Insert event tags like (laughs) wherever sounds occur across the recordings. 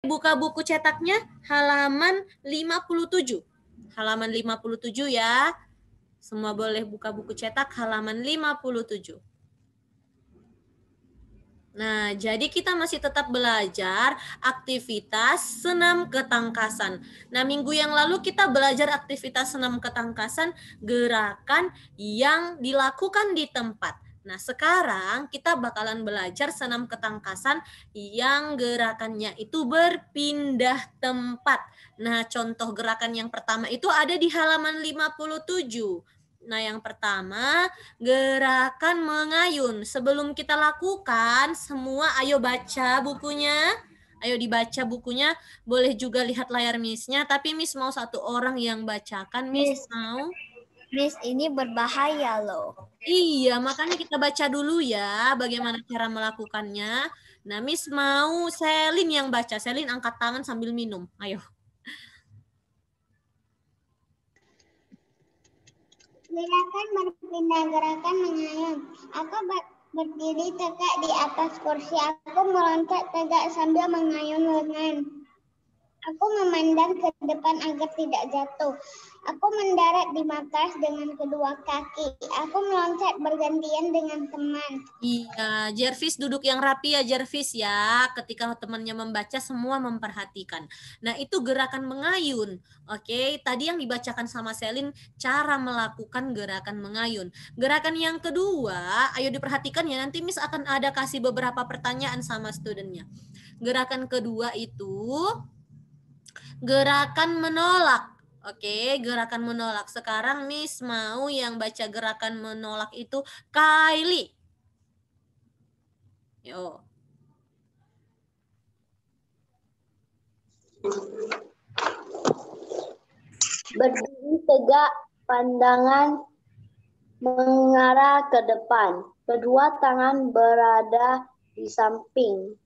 buka buku cetaknya halaman 57. Halaman 57 ya. Semua boleh buka buku cetak halaman 57. Nah, jadi kita masih tetap belajar aktivitas senam ketangkasan. Nah, minggu yang lalu kita belajar aktivitas senam ketangkasan gerakan yang dilakukan di tempat. Nah, sekarang kita bakalan belajar senam ketangkasan yang gerakannya itu berpindah tempat. Nah, contoh gerakan yang pertama itu ada di halaman 57. Nah, yang pertama, gerakan mengayun. Sebelum kita lakukan, semua ayo baca bukunya. Ayo dibaca bukunya. Boleh juga lihat layar misnya tapi mis mau satu orang yang bacakan. mis mau. Miss, ini berbahaya loh. Iya, makanya kita baca dulu ya bagaimana cara melakukannya. Nah, Miss mau Selin yang baca. Selin angkat tangan sambil minum. Ayo. Gerakan berpindah gerakan mengayun. Aku ber berdiri tegak di atas kursi. Aku meloncat tegak sambil mengayun lengan. Aku memandang ke depan agar tidak jatuh. Aku mendarat di matras dengan kedua kaki. Aku meloncat bergantian dengan teman. Iya, Jervis duduk yang rapi ya Jervis ya. Ketika temannya membaca semua memperhatikan. Nah, itu gerakan mengayun. Oke, tadi yang dibacakan sama Selin cara melakukan gerakan mengayun. Gerakan yang kedua, ayo diperhatikan ya. Nanti Miss akan ada kasih beberapa pertanyaan sama studentnya. Gerakan kedua itu gerakan menolak. Oke, gerakan menolak. Sekarang Miss mau yang baca gerakan menolak itu Kylie. Yo. Berdiri tegak, pandangan mengarah ke depan. Kedua tangan berada di samping.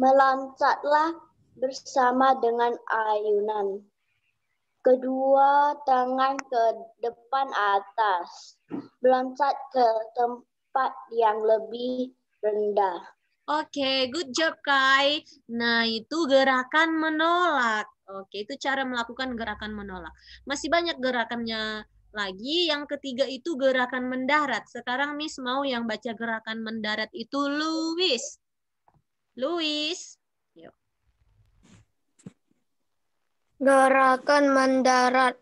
Melancatlah bersama dengan ayunan kedua tangan ke depan atas, loncat ke tempat yang lebih rendah. Oke, okay, good job Kai. Nah, itu gerakan menolak. Oke, okay, itu cara melakukan gerakan menolak. Masih banyak gerakannya lagi. Yang ketiga itu gerakan mendarat. Sekarang Miss mau yang baca gerakan mendarat itu Louis. Louis. Gerakan mendarat.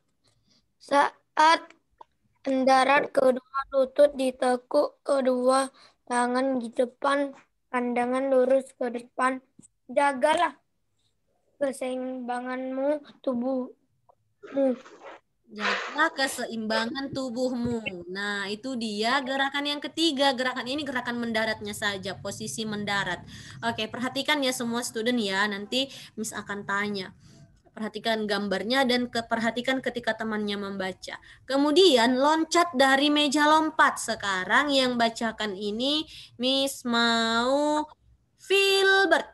Saat mendarat, kedua lutut ditekuk, kedua tangan di depan, pandangan lurus ke depan. Jagalah keseimbanganmu tubuhmu. Jaga keseimbangan tubuhmu. Nah, itu dia gerakan yang ketiga. Gerakan ini gerakan mendaratnya saja, posisi mendarat. Oke, perhatikan ya semua student ya. Nanti Miss akan tanya perhatikan gambarnya dan perhatikan ketika temannya membaca. Kemudian loncat dari meja lompat. Sekarang yang bacakan ini Miss mau Filbert.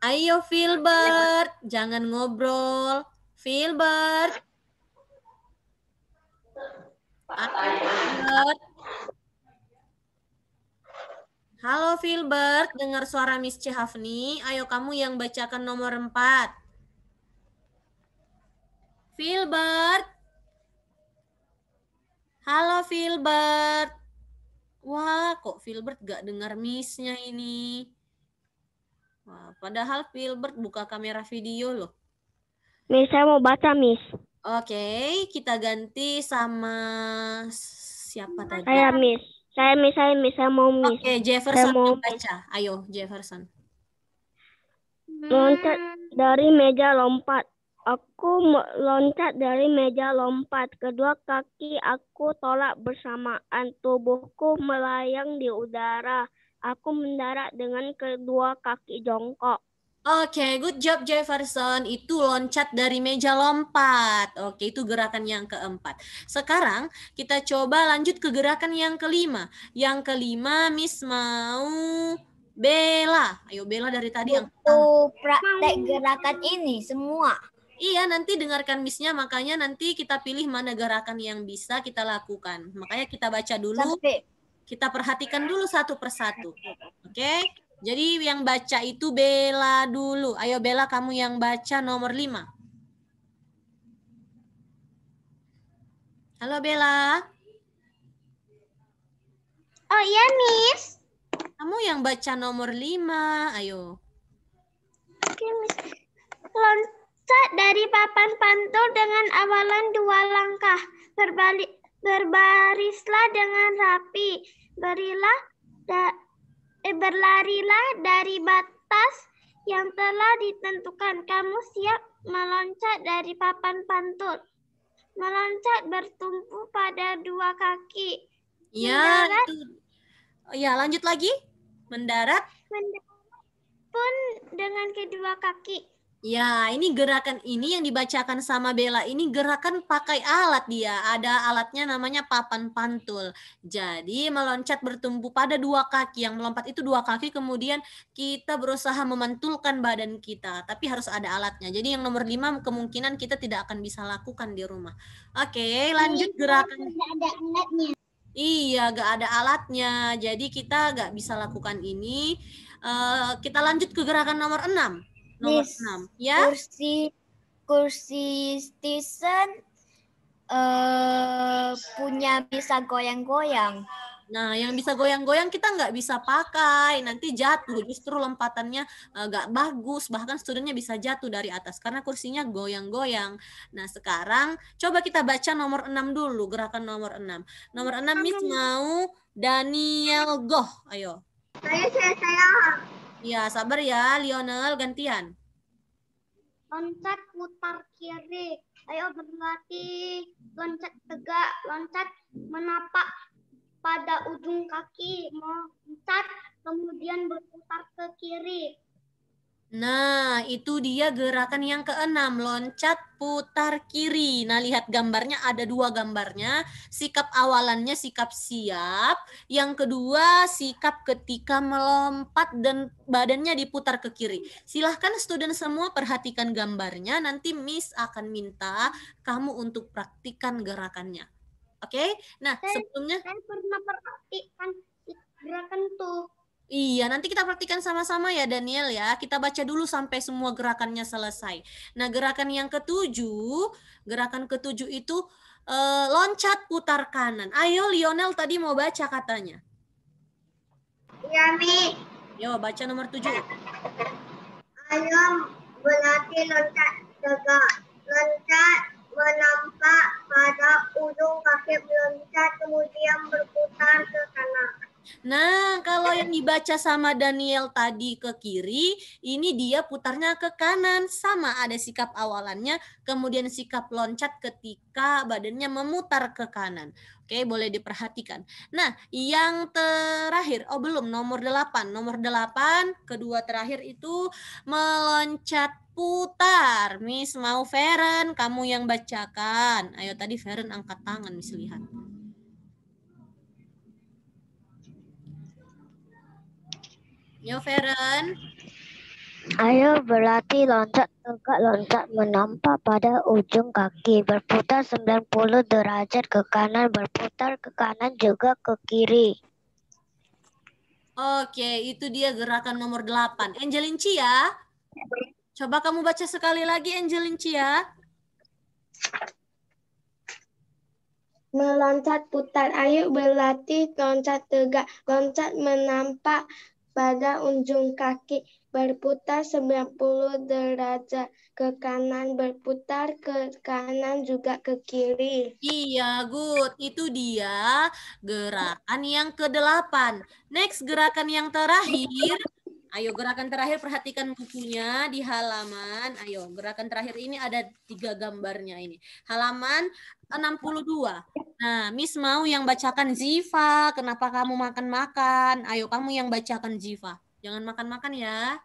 Ayo Filbert, jangan ngobrol. Filbert. Filbert. Halo Filbert, dengar suara Miss Cehafni. Ayo kamu yang bacakan nomor 4. Filbert. Halo Filbert. Wah, kok Filbert gak dengar miss-nya ini? Wah, padahal Filbert buka kamera video loh. Miss, saya mau baca, Miss. Oke, kita ganti sama siapa tadi? Saya Miss. Saya Miss, saya Miss, saya mau Miss. Oke, Jefferson saya mau baca. Ayo, Jefferson. Loncat dari meja lompat Aku loncat dari meja lompat. Kedua kaki aku tolak bersamaan. Tubuhku melayang di udara. Aku mendarat dengan kedua kaki jongkok. Oke, okay, good job Jefferson. Itu loncat dari meja lompat. Oke, okay, itu gerakan yang keempat. Sekarang kita coba lanjut ke gerakan yang kelima. Yang kelima, Miss mau Bella. Ayo Bella dari tadi yang praktek gerakan ini semua. Iya, nanti dengarkan misnya. Makanya nanti kita pilih mana gerakan yang bisa kita lakukan. Makanya kita baca dulu, kita perhatikan dulu satu persatu. Oke? Okay? Jadi yang baca itu Bella dulu. Ayo Bella, kamu yang baca nomor 5. Halo Bella. Oh iya, Miss. Kamu yang baca nomor 5. Ayo. Oke, Miss. Lont Start dari papan pantul dengan awalan dua langkah. Berbalik, berbarislah dengan rapi. Berilah da, eh, berlarilah dari batas yang telah ditentukan. Kamu siap meloncat dari papan pantul. Meloncat bertumpu pada dua kaki. Ya, mendarat, itu. Oh, ya lanjut lagi. Mendarat. Mendarat pun dengan kedua kaki Ya, ini gerakan ini yang dibacakan sama Bella ini gerakan pakai alat dia. Ada alatnya namanya papan pantul. Jadi meloncat bertumpu pada dua kaki. Yang melompat itu dua kaki kemudian kita berusaha memantulkan badan kita. Tapi harus ada alatnya. Jadi yang nomor lima kemungkinan kita tidak akan bisa lakukan di rumah. Oke, lanjut iya, gerakan. Ada alatnya. Iya, gak ada alatnya. Jadi kita gak bisa lakukan ini. Uh, kita lanjut ke gerakan nomor enam nomor Miss, 6 ya kursi kursi Stisen uh, punya bisa goyang-goyang Nah, yang bisa goyang-goyang kita nggak bisa pakai, nanti jatuh. Justru lompatannya eh, nggak bagus, bahkan studentnya bisa jatuh dari atas karena kursinya goyang-goyang. Nah, sekarang coba kita baca nomor 6 dulu, gerakan nomor 6. Nomor 6 Miss mau Daniel Goh. Ayo. Saya saya saya Iya, sabar ya, Lionel. Gantian. Loncat putar kiri. Ayo berlatih. Loncat tegak. Loncat menapak pada ujung kaki. Loncat kemudian berputar ke kiri. Nah, itu dia gerakan yang keenam, loncat putar kiri. Nah, lihat gambarnya ada dua gambarnya. Sikap awalannya sikap siap. Yang kedua, sikap ketika melompat dan badannya diputar ke kiri. Silahkan student semua perhatikan gambarnya. Nanti Miss akan minta kamu untuk praktikan gerakannya. Oke? Okay? Nah, saya, sebelumnya... Saya pernah praktikan gerakan tuh Iya, nanti kita praktikan sama-sama ya Daniel ya. Kita baca dulu sampai semua gerakannya selesai. Nah, gerakan yang ketujuh, gerakan ketujuh itu eh, loncat putar kanan. Ayo Lionel tadi mau baca katanya. Iya, Mi. Yo, baca nomor tujuh. Ayo berlatih loncat tegak. Loncat menampak pada ujung kaki meloncat kemudian berputar ke kanan. Nah, kalau yang dibaca sama Daniel tadi ke kiri, ini dia putarnya ke kanan. Sama ada sikap awalannya, kemudian sikap loncat ketika badannya memutar ke kanan. Oke, boleh diperhatikan. Nah, yang terakhir, oh belum, nomor delapan Nomor delapan kedua terakhir itu meloncat putar. Miss mau Feren, kamu yang bacakan. Ayo tadi Feren angkat tangan, Miss lihat. Feren. Ayo berlatih loncat tegak loncat menampak pada ujung kaki berputar 90 derajat ke kanan berputar ke kanan juga ke kiri. Oke, itu dia gerakan nomor 8. Angelin Cia, coba kamu baca sekali lagi Angelin Cia. Meloncat putar, ayo berlatih loncat tegak, loncat menampak pada ujung kaki, berputar 90 derajat ke kanan, berputar ke kanan juga ke kiri. Iya, good. Itu dia gerakan yang ke-8. Next, gerakan yang terakhir Ayo gerakan terakhir perhatikan bukunya di halaman. Ayo gerakan terakhir ini ada tiga gambarnya ini. Halaman 62. Nah, Miss mau yang bacakan Ziva. Kenapa kamu makan-makan? Ayo kamu yang bacakan Ziva. Jangan makan-makan ya.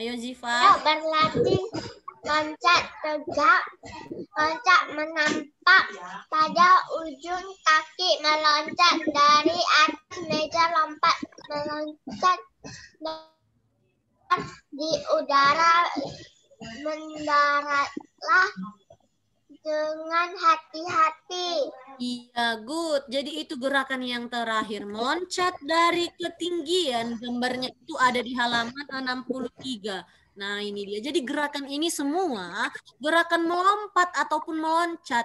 Ayo Ziva. Ayo berlatih loncat tegak, loncat menampak pada ujung kaki meloncat dari atas meja lompat meloncat di udara mendaratlah dengan hati-hati. Iya, good. Jadi itu gerakan yang terakhir. Meloncat dari ketinggian. Gambarnya itu ada di halaman 63. Nah, ini dia. Jadi gerakan ini semua gerakan melompat ataupun meloncat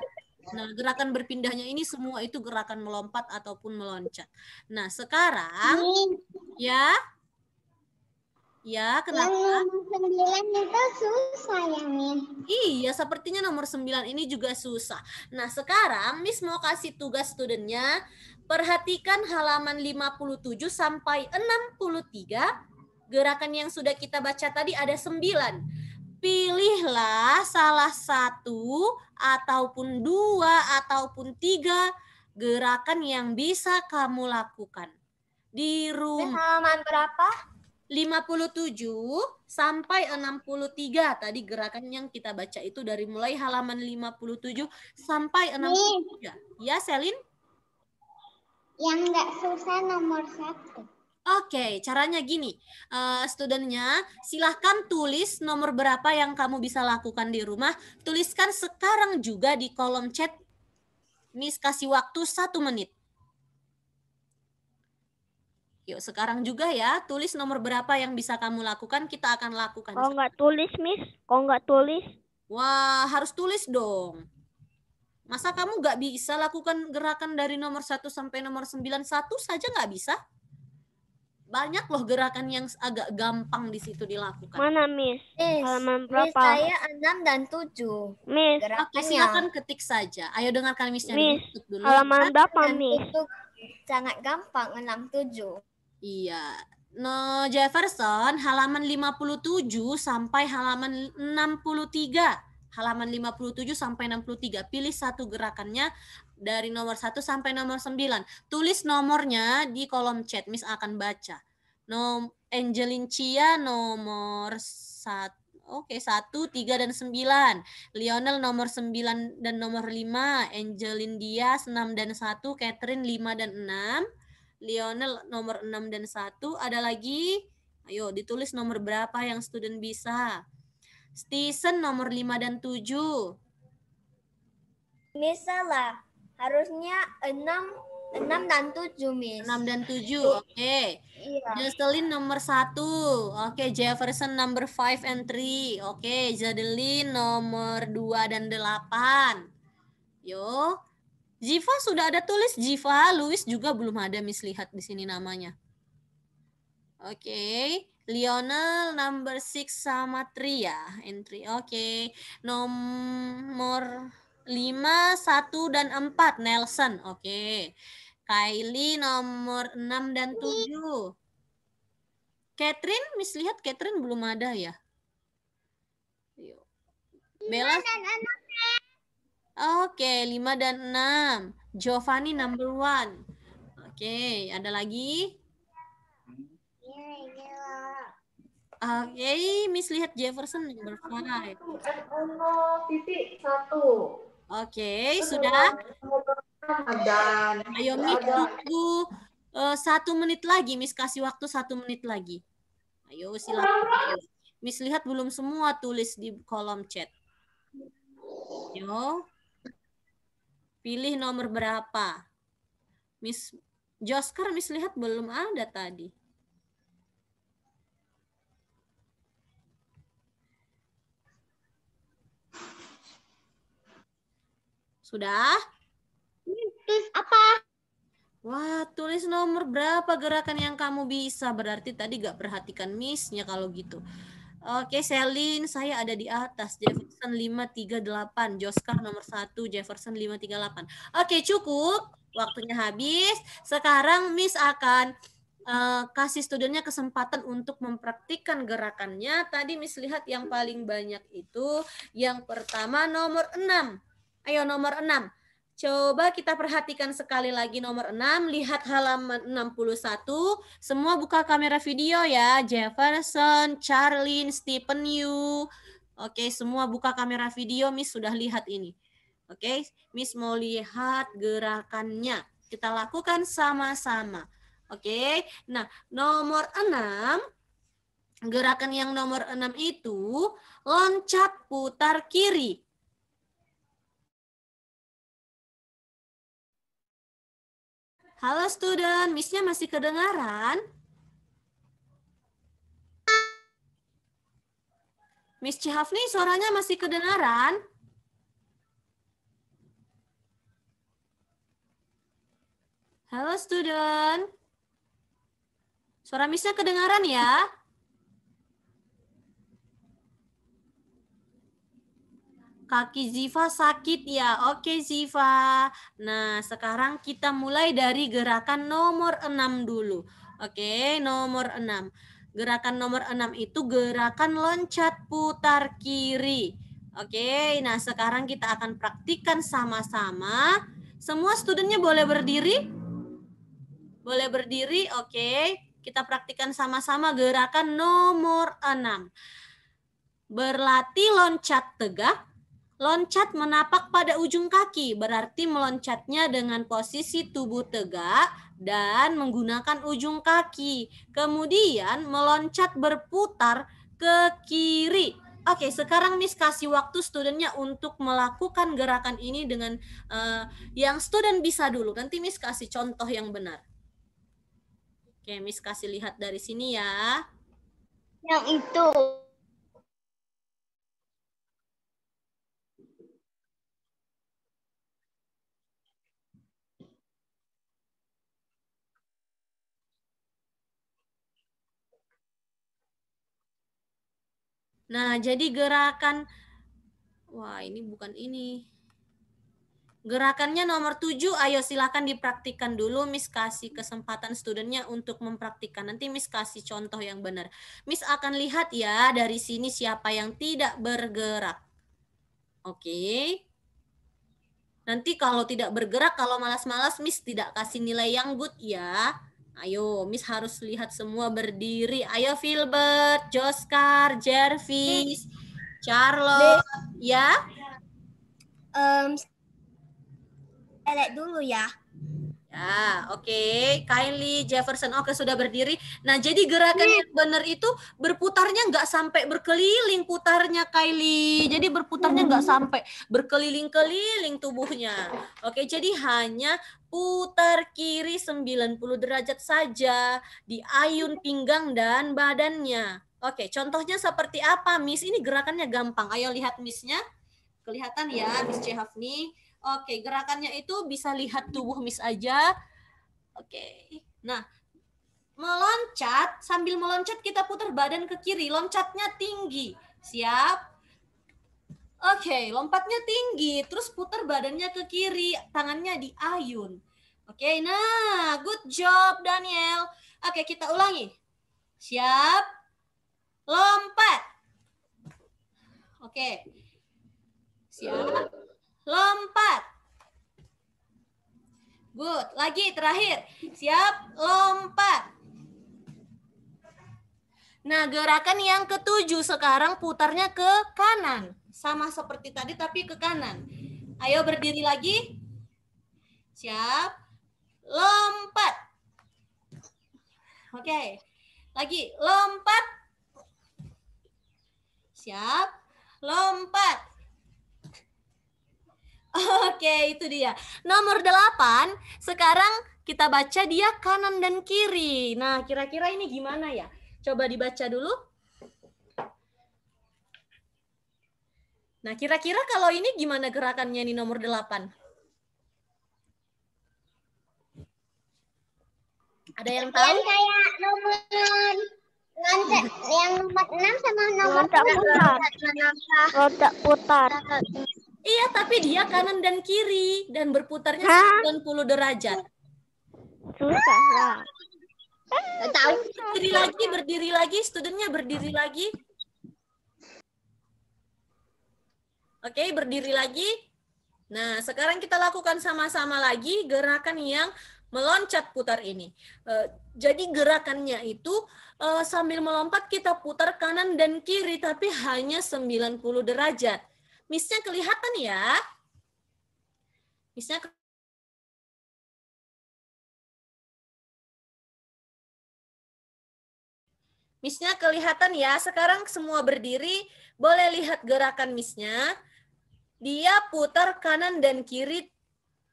Nah, gerakan berpindahnya ini semua itu gerakan melompat ataupun meloncat. Nah, sekarang ya Ya, kenapa? Yang nomor 9 itu susah ya, min? Iya, sepertinya nomor 9 ini juga susah. Nah, sekarang Miss mau kasih tugas studentnya. Perhatikan halaman 57 sampai 63. Gerakan yang sudah kita baca tadi ada 9 pilihlah salah satu ataupun dua ataupun tiga gerakan yang bisa kamu lakukan. Di rumah. Halaman berapa? 57 sampai 63. Tadi gerakan yang kita baca itu dari mulai halaman 57 sampai 63. Nih. Ya, Selin? Yang nggak susah nomor satu. Oke, caranya gini. Uh, studentnya, silahkan tulis nomor berapa yang kamu bisa lakukan di rumah. Tuliskan sekarang juga di kolom chat. Miss kasih waktu satu menit. Yuk, sekarang juga ya. Tulis nomor berapa yang bisa kamu lakukan, kita akan lakukan. Kalau nggak tulis, Miss. Kalau nggak tulis. Wah, harus tulis dong. Masa kamu nggak bisa lakukan gerakan dari nomor satu sampai nomor sembilan satu saja nggak bisa? banyak loh gerakan yang agak gampang di situ dilakukan. Mana Miss? Miss Halaman berapa? Miss saya 6 dan 7. Miss, Oke, silakan ketik saja. Ayo dengarkan Miss yang Miss, dulu. Halaman berapa Miss? Itu sangat gampang 6 7. Iya. No Jefferson halaman 57 sampai halaman 63. Halaman 57 sampai 63. Pilih satu gerakannya dari nomor 1 sampai nomor 9. Tulis nomornya di kolom chat, Miss akan baca. Nom Angelin Chia nomor 1 Oke, okay, 1, 3, dan 9. Lionel nomor 9 dan nomor 5. Angelin Diaz 6 dan 1. Catherine 5 dan 6. Lionel nomor 6 dan 1. Ada lagi? Ayo, ditulis nomor berapa yang student bisa. Stisen nomor 5 dan 7. Misalah harusnya 6 6 dan 7 Miss. 6 dan 7. Oke. Okay. Iya. Jocelyn nomor 1. Oke, okay. Jefferson number 5 and 3. Oke, okay. Jadelin nomor 2 dan 8. Yo. Jiva sudah ada tulis Jiva, Louis juga belum ada Miss lihat di sini namanya. Oke, okay. Lionel number 6 sama 3 ya, entry. Oke. Okay. Nomor 5, 1, dan 4 Nelson. Oke. Okay. Kylie nomor 6 dan 7. Catherine, Miss lihat Catherine belum ada ya. Bella. Ya. Oke, okay, 5 dan 6. Giovanni number 1. Oke, okay, ada lagi? Iya, iya, iya. Oke, okay, Miss lihat Jefferson number 5. Titik 1. Oke, okay, sudah. Dan Ayo Mi tunggu uh, satu menit lagi, Miss kasih waktu satu menit lagi. Ayo silakan. Miss lihat belum semua tulis di kolom chat. Yo, pilih nomor berapa? Miss Josker, Miss lihat belum ada tadi. Sudah? Tulis apa? Wah, tulis nomor berapa gerakan yang kamu bisa. Berarti tadi gak perhatikan miss-nya kalau gitu. Oke, Selin, saya ada di atas. Jefferson 538, Joska nomor 1, Jefferson 538. Oke, cukup. Waktunya habis. Sekarang Miss akan uh, kasih studionya kesempatan untuk mempraktikkan gerakannya. Tadi Miss lihat yang paling banyak itu yang pertama nomor 6. Ayo nomor 6. Coba kita perhatikan sekali lagi nomor 6, lihat halaman 61. Semua buka kamera video ya. Jefferson, Charlene, Stephen Yu. Oke, semua buka kamera video, Miss sudah lihat ini. Oke, Miss mau lihat gerakannya. Kita lakukan sama-sama. Oke, nah nomor 6, gerakan yang nomor 6 itu loncat putar kiri. Halo student, miss masih kedengaran? Miss Cihafni suaranya masih kedengaran? Halo student. Suara miss kedengaran ya? Kaki Ziva sakit ya. Oke Ziva. Nah, sekarang kita mulai dari gerakan nomor 6 dulu. Oke, nomor 6. Gerakan nomor 6 itu gerakan loncat putar kiri. Oke, nah sekarang kita akan praktikkan sama-sama. Semua studentnya boleh berdiri? Boleh berdiri, oke. Kita praktikkan sama-sama gerakan nomor 6. Berlatih loncat tegak Loncat menapak pada ujung kaki berarti meloncatnya dengan posisi tubuh tegak dan menggunakan ujung kaki. Kemudian meloncat berputar ke kiri. Oke, sekarang Miss kasih waktu studentnya untuk melakukan gerakan ini dengan uh, yang student bisa dulu. Nanti Miss kasih contoh yang benar. Oke, Miss kasih lihat dari sini ya. Yang itu. Nah, jadi gerakan wah ini bukan ini. Gerakannya nomor 7, ayo silahkan dipraktikan dulu. Miss kasih kesempatan studentnya untuk mempraktikkan. Nanti Miss kasih contoh yang benar. Miss akan lihat ya dari sini siapa yang tidak bergerak. Oke. Okay. Nanti kalau tidak bergerak, kalau malas-malas Miss tidak kasih nilai yang good ya. Ayo, Miss harus lihat semua berdiri. Ayo Filbert, Joskar, Jervis, Charles, Miss. ya. Um, elek dulu ya. Ya, oke. Okay. Kylie Jefferson, oke okay, sudah berdiri. Nah, jadi gerakan Miss. yang benar itu berputarnya nggak sampai berkeliling putarnya Kylie. Jadi berputarnya nggak hmm. sampai berkeliling-keliling tubuhnya. Oke, okay, jadi hanya putar kiri 90 derajat saja di ayun pinggang dan badannya. Oke, contohnya seperti apa, Miss? Ini gerakannya gampang. Ayo lihat Missnya. Kelihatan ya, Miss Cehafni. Oke, gerakannya itu bisa lihat tubuh Miss aja. Oke. Nah, meloncat, sambil meloncat kita putar badan ke kiri. Loncatnya tinggi. Siap? Oke, okay, lompatnya tinggi, terus putar badannya ke kiri, tangannya diayun. Oke, okay, nah, good job Daniel. Oke, okay, kita ulangi. Siap? Lompat. Oke. Siap? Lompat. Good. Lagi terakhir. Siap? Lompat. Nah, gerakan yang ketujuh sekarang putarnya ke kanan. Sama seperti tadi tapi ke kanan. Ayo berdiri lagi. Siap. Lompat. Oke. Lagi, lompat. Siap. Lompat. Oke, itu dia. Nomor delapan, sekarang kita baca dia kanan dan kiri. Nah, kira-kira ini gimana ya? Coba dibaca dulu. Nah, kira-kira kalau ini gimana gerakannya ini nomor 8? Ada yang tahu? Yang kayak nomor loncat yang 46 sama nomor Lontak putar. Lontak putar. Iya, tapi dia kanan dan kiri dan berputarnya 90 derajat. Susah lah. Gak tahu. Berdiri lagi, berdiri lagi, studentnya berdiri lagi. Oke, okay, berdiri lagi. Nah, sekarang kita lakukan sama-sama lagi gerakan yang meloncat putar ini. Eh, jadi gerakannya itu eh, sambil melompat kita putar kanan dan kiri, tapi hanya 90 derajat. Misnya kelihatan ya. Misnya Misnya kelihatan ya. Sekarang semua berdiri, boleh lihat gerakan misnya. Dia putar kanan dan kiri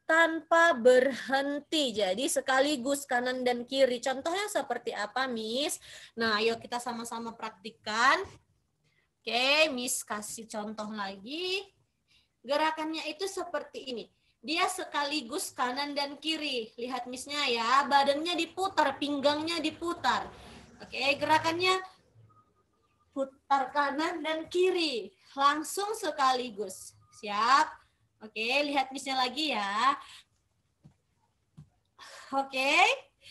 tanpa berhenti. Jadi sekaligus kanan dan kiri. Contohnya seperti apa, Miss? Nah, ayo kita sama-sama praktikan Oke, Miss kasih contoh lagi. Gerakannya itu seperti ini. Dia sekaligus kanan dan kiri. Lihat Missnya ya, badannya diputar, pinggangnya diputar Oke, gerakannya putar kanan dan kiri langsung sekaligus. Siap? Oke, lihat misnya lagi ya. Oke,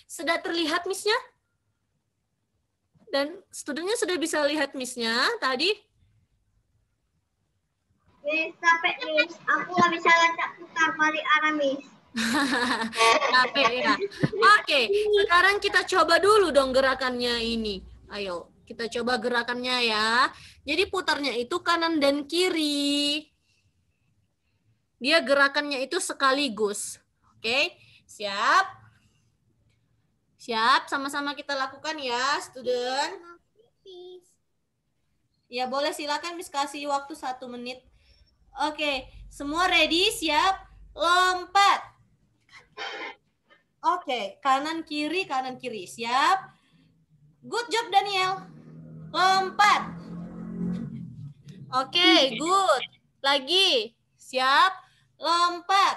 sudah terlihat misnya? Dan studentnya sudah bisa lihat misnya tadi? Miss, tapi Miss, aku nggak bisa lancar putar balik arah Miss. Capek (laughs) ya. Oke, sekarang kita coba dulu dong gerakannya ini. Ayo, kita coba gerakannya ya. Jadi putarnya itu kanan dan kiri. Dia gerakannya itu sekaligus. Oke, siap? Siap, sama-sama kita lakukan ya, student. Ya boleh silakan Miss kasih waktu satu menit. Oke, semua ready, siap, lompat. Oke, okay. kanan kiri kanan kiri. Siap? Good job Daniel. Lompat. Oke, okay, good. Lagi. Siap? Lompat.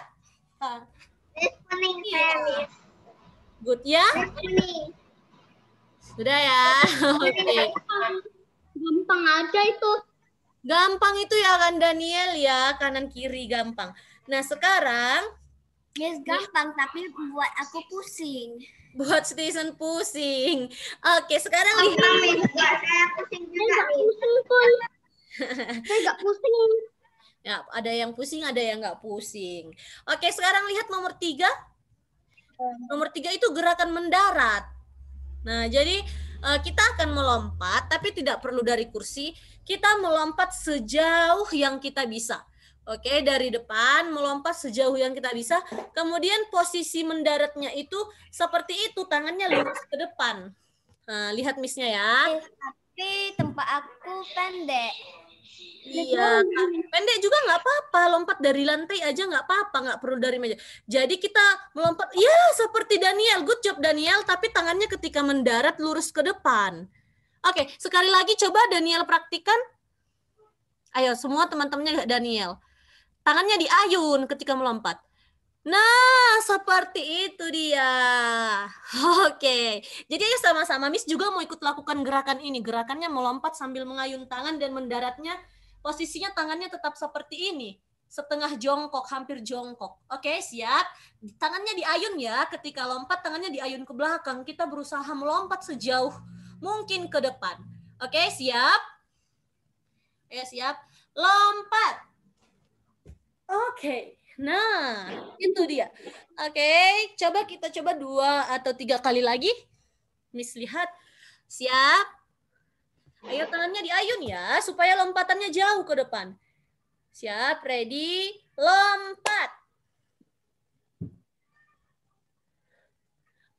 Iya. Good ya? sudah ya. Oke. Okay. Gampang aja itu. Gampang itu ya kan Daniel ya, kanan kiri gampang. Nah, sekarang Yes, iya. gampang tapi buat aku pusing. Buat season pusing. Oke, sekarang lihat. Saya pusing juga. Saya pusing, (laughs) Saya pusing. Ya, ada yang pusing, ada yang nggak pusing. Oke, sekarang lihat nomor tiga. Hmm. Nomor tiga itu gerakan mendarat. Nah, jadi eh, kita akan melompat, tapi tidak perlu dari kursi. Kita melompat sejauh yang kita bisa. Oke, dari depan melompat sejauh yang kita bisa. Kemudian posisi mendaratnya itu seperti itu, tangannya lurus ke depan. Nah, lihat misnya ya. Tapi tempat aku pendek. Iya, pendek juga nggak apa-apa. Lompat dari lantai aja nggak apa-apa, nggak perlu dari meja. Jadi kita melompat, ya seperti Daniel. Good job Daniel, tapi tangannya ketika mendarat lurus ke depan. Oke, sekali lagi coba Daniel praktikan. Ayo, semua teman-temannya Daniel tangannya diayun ketika melompat. Nah, seperti itu dia. (laughs) Oke. Jadi ayo sama-sama Miss juga mau ikut lakukan gerakan ini. Gerakannya melompat sambil mengayun tangan dan mendaratnya posisinya tangannya tetap seperti ini. Setengah jongkok, hampir jongkok. Oke, siap. Tangannya diayun ya. Ketika lompat tangannya diayun ke belakang. Kita berusaha melompat sejauh mungkin ke depan. Oke, siap. Ayo siap. Lompat. Oke, okay. nah itu dia. Oke, okay. coba kita coba dua atau tiga kali lagi. Miss lihat, siap? Ayo tangannya diayun ya, supaya lompatannya jauh ke depan. Siap, ready, lompat.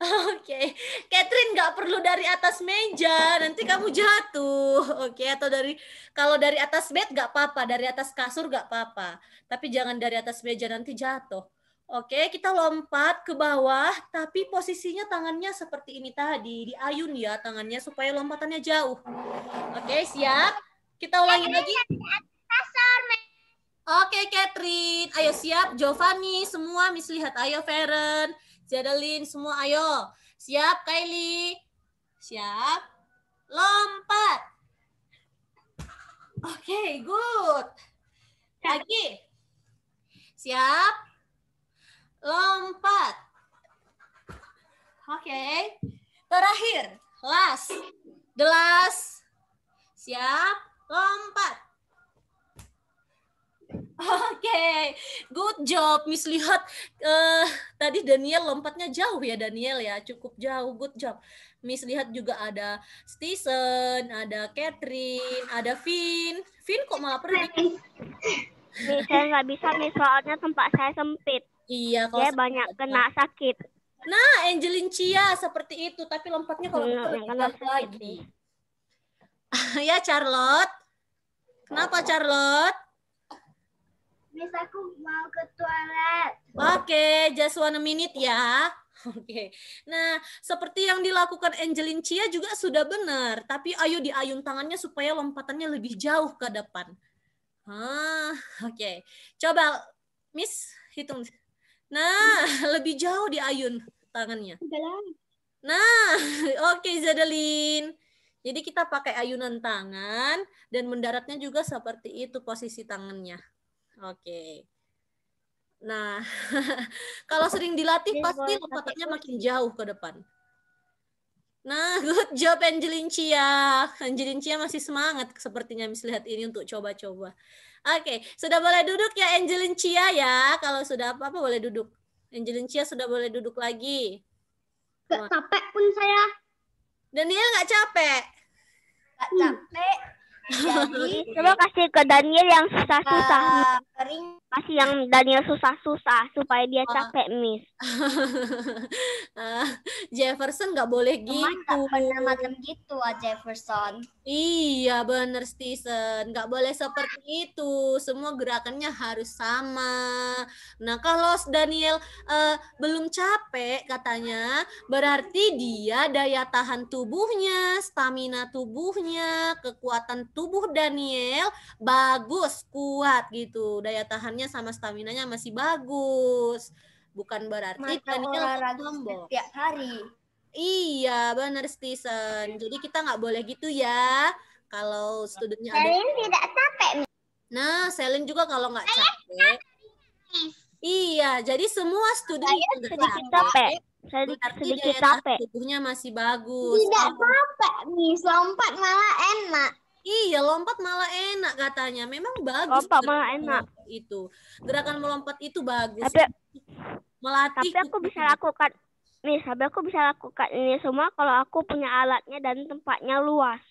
(laughs) Oke, okay. Catherine nggak perlu dari atas meja, nanti kamu jatuh. Oke, okay. atau dari kalau dari atas bed nggak apa-apa, dari atas kasur nggak apa-apa. Tapi jangan dari atas meja nanti jatuh. Oke, okay. kita lompat ke bawah, tapi posisinya tangannya seperti ini tadi, diayun ya tangannya supaya lompatannya jauh. Oke, okay, siap? Kita ulangi lagi. Oke, okay, Catherine. Ayo siap, Giovanni, semua mislihat, Ayo, Feren. Jadalin semua ayo. Siap Kylie? Siap. Lompat. Oke, okay, good. Lagi. Siap. Lompat. Oke. Okay. Terakhir, last. The last. Siap, lompat. Oke, okay. good job Miss lihat uh, tadi Daniel lompatnya jauh ya Daniel ya, cukup jauh. Good job. Miss lihat juga ada Stephen, ada Catherine, ada Finn. Finn kok malah pergi? Miss (laughs) saya nggak bisa Miss soalnya tempat saya sempit. Iya, kalau saya banyak kena sakit. Nah, Angelin Cia seperti itu, tapi lompatnya kalau hmm, kena lagi. (laughs) ya Charlotte. Kenapa Charlotte? Miss aku mau ke toilet. Oke, okay, just one minute ya. (laughs) Oke. Okay. Nah, seperti yang dilakukan Angelin Chia juga sudah benar, tapi ayo diayun tangannya supaya lompatannya lebih jauh ke depan. Ah, oke. Okay. Coba Miss hitung. Nah, (laughs) lebih jauh diayun tangannya. Nah, (laughs) oke okay, Zadelin. Jadi kita pakai ayunan tangan dan mendaratnya juga seperti itu posisi tangannya. Oke. Okay. Nah, (laughs) kalau sering dilatih pasti lompatannya makin jauh ke depan. Nah, (laughs) good job Angelin Cia. Angelin Cia masih semangat sepertinya Miss lihat ini untuk coba-coba. Oke, okay. sudah boleh duduk ya Angelin Cia ya. Kalau sudah apa-apa boleh duduk. Angelin Cia sudah boleh duduk lagi. Gak capek pun saya. Dan dia nggak capek. Gak capek. Hmm. Jadi, coba kasih ke Daniel yang susah-susah. Kasih yang Daniel susah-susah supaya dia capek, uh, Miss. (laughs) Ah, Jefferson nggak boleh gitu. Gak pernah macam gitu, ah Jefferson. Iya, bener, Stephen. Nggak boleh seperti itu. Semua gerakannya harus sama. Nah, kalau Daniel uh, belum capek katanya, berarti dia daya tahan tubuhnya, stamina tubuhnya, kekuatan tubuhnya, tubuh Daniel bagus, kuat gitu. Daya tahannya sama staminanya masih bagus. Bukan berarti Mata Daniel tombol. Setiap hari. Iya, benar Stisen. Jadi kita nggak boleh gitu ya. Kalau studentnya ada... Selin tidak capek. Nah, Selin juga kalau nggak capek. Iya, jadi semua studi sedikit capek. Sedikit, sedikit capek. Tubuhnya masih bagus. Tidak capek, Miss. Lompat malah enak. Iya, lompat malah enak katanya. Memang bagus. Lompat malah enak. Itu gerakan melompat itu bagus. Tapi, Melatih. Tapi aku gitu. bisa lakukan. Nih, tapi aku bisa lakukan ini semua kalau aku punya alatnya dan tempatnya luas.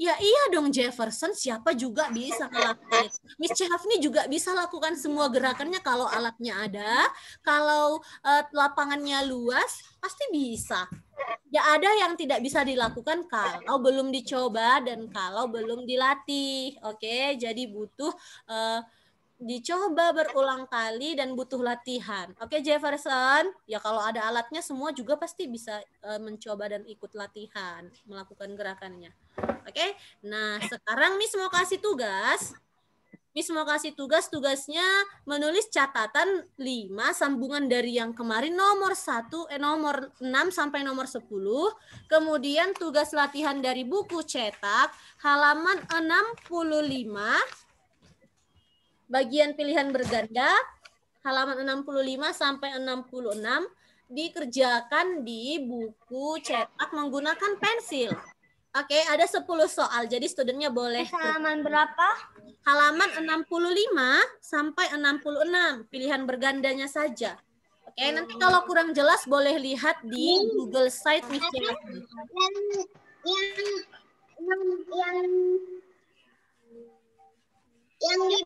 Ya iya dong Jefferson, siapa juga bisa itu. Miss Chehafni juga bisa lakukan semua gerakannya kalau alatnya ada, kalau uh, lapangannya luas, pasti bisa. Ya ada yang tidak bisa dilakukan kalau belum dicoba dan kalau belum dilatih. Oke, jadi butuh uh, dicoba berulang kali dan butuh latihan. Oke Jefferson, ya kalau ada alatnya semua juga pasti bisa uh, mencoba dan ikut latihan melakukan gerakannya. Oke, nah sekarang Miss mau kasih tugas. Miss mau kasih tugas, tugasnya menulis catatan 5 sambungan dari yang kemarin nomor 1, eh, nomor 6 sampai nomor 10. Kemudian tugas latihan dari buku cetak halaman 65 bagian pilihan berganda halaman 65 sampai 66 dikerjakan di buku cetak menggunakan pensil. Oke, okay, ada 10 soal. Jadi studentnya boleh. Halaman berapa? Halaman 65 sampai 66. Pilihan bergandanya saja. Oke, okay, nanti kalau oh. kurang jelas boleh lihat di Google site Miss Yang yang yang, yang yang di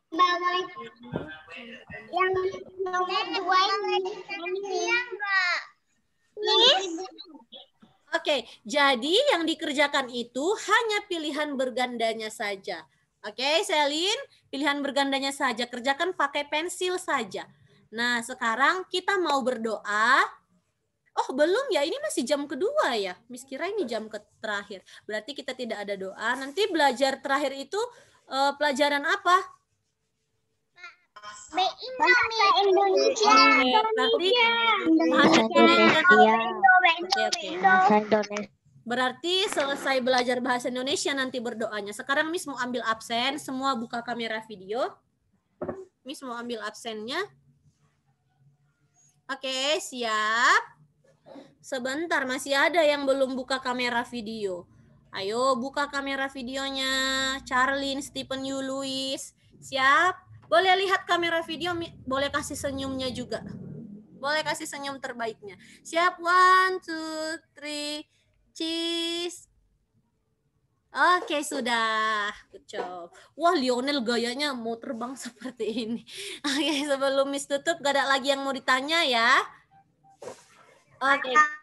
yang dua ini enggak Oke, okay, jadi yang dikerjakan itu hanya pilihan bergandanya saja. Oke, okay, Selin, pilihan bergandanya saja. Kerjakan pakai pensil saja. Nah, sekarang kita mau berdoa. Oh, belum ya? Ini masih jam kedua ya? Miss kira ini jam terakhir. Berarti kita tidak ada doa. Nanti belajar terakhir itu uh, pelajaran apa? Bahasa Indonesia. Berarti Berarti selesai belajar bahasa Indonesia nanti berdoanya. Sekarang Miss mau ambil absen, semua buka kamera video. Miss mau ambil absennya. Oke, siap. Sebentar, masih ada yang belum buka kamera video. Ayo buka kamera videonya. Charlene, Stephen Yu, Louis. Siap? Boleh lihat kamera video, boleh kasih senyumnya juga. Boleh kasih senyum terbaiknya. Siap? One, two, three. Cheese. Oke, okay, sudah. Good job. Wah, Lionel gayanya mau terbang (laughs) seperti ini. Oke, okay, sebelum Miss tutup, gak ada lagi yang mau ditanya ya. Oke. Okay.